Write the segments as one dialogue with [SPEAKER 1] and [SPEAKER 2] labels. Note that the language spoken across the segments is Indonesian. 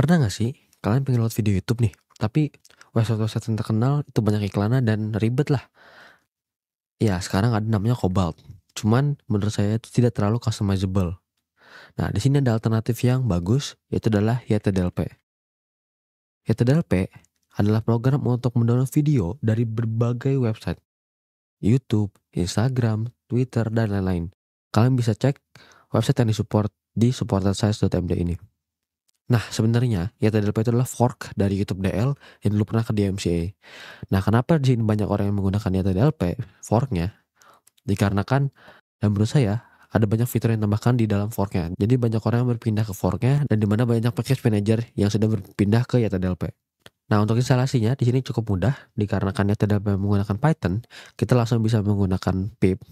[SPEAKER 1] Pernah gak sih kalian pengen lewat video YouTube nih, tapi website-website yang terkenal itu banyak iklannya dan ribet lah. Ya sekarang ada namanya Cobalt, cuman menurut saya itu tidak terlalu customizable. Nah di sini ada alternatif yang bagus, yaitu adalah YTDLP. YTDLP adalah program untuk mendownload video dari berbagai website. YouTube, Instagram, Twitter, dan lain-lain. Kalian bisa cek website yang disupport di supportersize.md ini. Nah sebenarnya YTDLP itu adalah fork dari YouTube DL yang dulu pernah ke DMCA. Nah kenapa di sini banyak orang yang menggunakan YTDLP forknya? Dikarenakan dan menurut saya ada banyak fitur yang tambahkan di dalam forknya. Jadi banyak orang yang berpindah ke forknya dan dimana banyak package manager yang sudah berpindah ke YTDLP. Nah untuk instalasinya di sini cukup mudah dikarenakan YTDLP menggunakan Python, kita langsung bisa menggunakan pip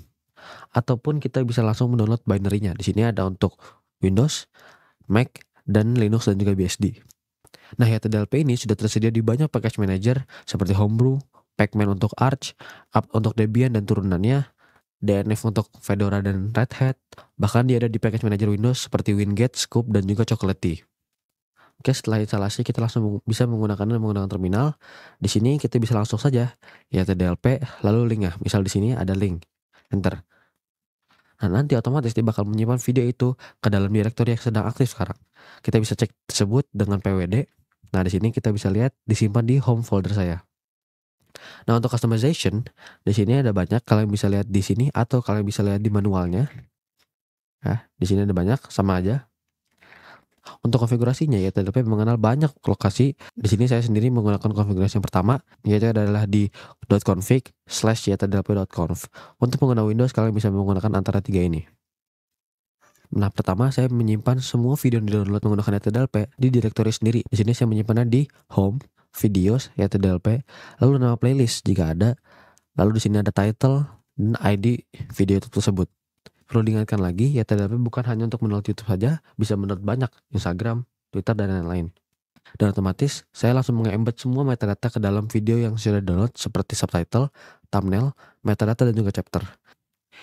[SPEAKER 1] ataupun kita bisa langsung mendownload binarynya. Di sini ada untuk Windows, Mac, dan Linux dan juga BSD. Nah, YTDLP ini sudah tersedia di banyak package manager seperti Homebrew, Pacman untuk Arch, Apt untuk Debian dan turunannya, DNF untuk Fedora dan Red Hat, bahkan dia ada di package manager Windows seperti WinGet, Scoop, dan juga Chocolatey. Oke, setelah instalasi kita langsung bisa menggunakannya menggunakan terminal. Di sini kita bisa langsung saja ya TDLP lalu link ya. Misal di sini ada link. Enter. Nah, nanti otomatis dia bakal menyimpan video itu ke dalam direktori yang sedang aktif sekarang. Kita bisa cek tersebut dengan PWD. Nah, di sini kita bisa lihat disimpan di home folder saya. Nah, untuk customization, di sini ada banyak. Kalian bisa lihat di sini atau kalian bisa lihat di manualnya. Nah, di sini ada banyak, sama aja. Untuk konfigurasinya ya TDP mengenal banyak lokasi. Di sini saya sendiri menggunakan konfigurasi yang pertama yaitu adalah di .config slash ytdp.conf. Ya, Untuk pengguna Windows kalian bisa menggunakan antara tiga ini. Nah, pertama saya menyimpan semua video yang didownload menggunakan ytdlp di direktori sendiri. Di sini saya menyimpannya di home, videos, ytdlp, ya, lalu nama playlist jika ada. Lalu di sini ada title dan ID video tersebut. Perlu diingatkan lagi, ya TDP bukan hanya untuk menolak YouTube saja, bisa menurut banyak, Instagram, Twitter, dan lain-lain. Dan otomatis, saya langsung mengembed semua metadata ke dalam video yang sudah download seperti subtitle, thumbnail, metadata, dan juga chapter.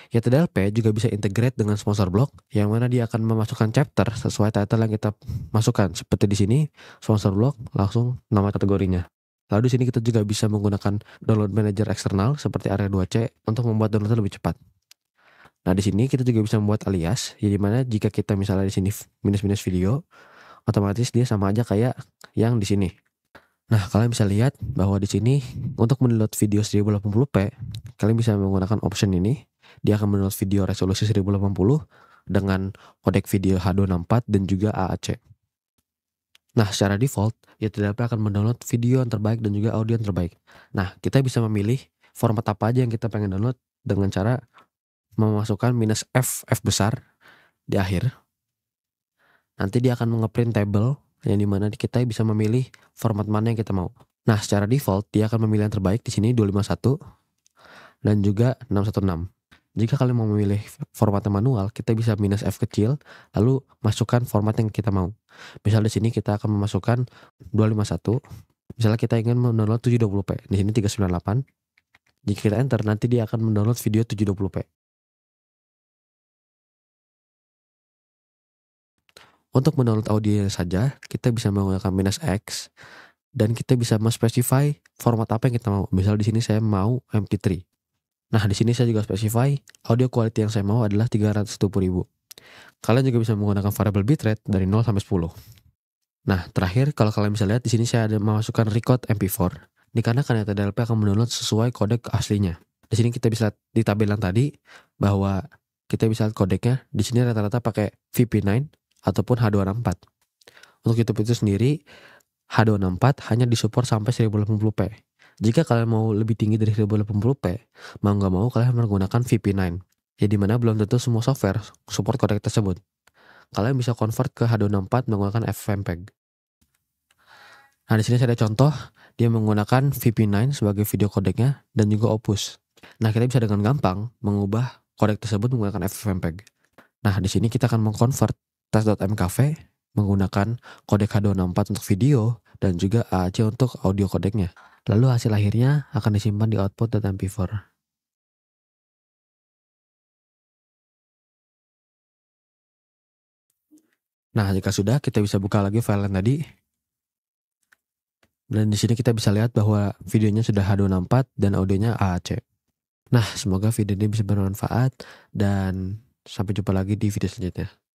[SPEAKER 1] Ya TDLP juga bisa integrate dengan sponsor blog yang mana dia akan memasukkan chapter sesuai title yang kita masukkan. Seperti di sini, sponsor blog langsung nama kategorinya. Lalu di sini kita juga bisa menggunakan download manager eksternal seperti area 2C untuk membuat downloadnya lebih cepat. Nah di sini kita juga bisa membuat alias, jadi ya, mana jika kita misalnya di sini minus-minus video, otomatis dia sama aja kayak yang di sini. Nah kalian bisa lihat bahwa di sini untuk mendownload video 1080p, kalian bisa menggunakan option ini. Dia akan mendownload video resolusi 1080 dengan kodek video H264 dan juga AAC. Nah, secara default, ya tidak akan mendownload video yang terbaik dan juga audio yang terbaik. Nah, kita bisa memilih format apa aja yang kita pengen download dengan cara memasukkan minus F, F besar di akhir. Nanti dia akan mengeprint table yang dimana kita bisa memilih format mana yang kita mau. Nah, secara default dia akan memilih yang terbaik di sini 251 dan juga 616. Jika kalian mau memilih format manual, kita bisa minus F kecil, lalu masukkan format yang kita mau. Misal di sini kita akan memasukkan 251. Misalnya kita ingin mendownload 720p, di sini 398. Jika kita enter, nanti dia akan mendownload video 720p. Untuk mendownload audio saja, kita bisa menggunakan minus X dan kita bisa men format apa yang kita mau. Misal di sini saya mau MP3. Nah, di sini saya juga specify audio quality yang saya mau adalah 320.000. Kalian juga bisa menggunakan variable bitrate dari 0 sampai 10. Nah, terakhir kalau kalian bisa lihat di sini saya ada memasukkan record MP4 dikarenakan data DLP akan mendownload sesuai kodek aslinya. Di sini kita bisa lihat di yang tadi bahwa kita bisa lihat kodeknya. Di sini rata-rata pakai VP9 ataupun H264. Untuk YouTube itu sendiri, H264 hanya disupport sampai 1080p. Jika kalian mau lebih tinggi dari 1080p, mau nggak mau kalian menggunakan VP9. Ya dimana belum tentu semua software support codec tersebut. Kalian bisa convert ke H264 menggunakan FFmpeg. Nah di sini saya ada contoh, dia menggunakan VP9 sebagai video codecnya dan juga Opus. Nah kita bisa dengan gampang mengubah codec tersebut menggunakan FFmpeg. Nah di sini kita akan mengkonvert tes.mkv menggunakan kodek H264 untuk video dan juga AAC untuk audio kodeknya. Lalu hasil akhirnya akan disimpan di output.mp4. Nah, jika sudah kita bisa buka lagi file yang tadi. Dan di sini kita bisa lihat bahwa videonya sudah H264 dan audionya AAC. Nah, semoga video ini bisa bermanfaat dan sampai jumpa lagi di video selanjutnya.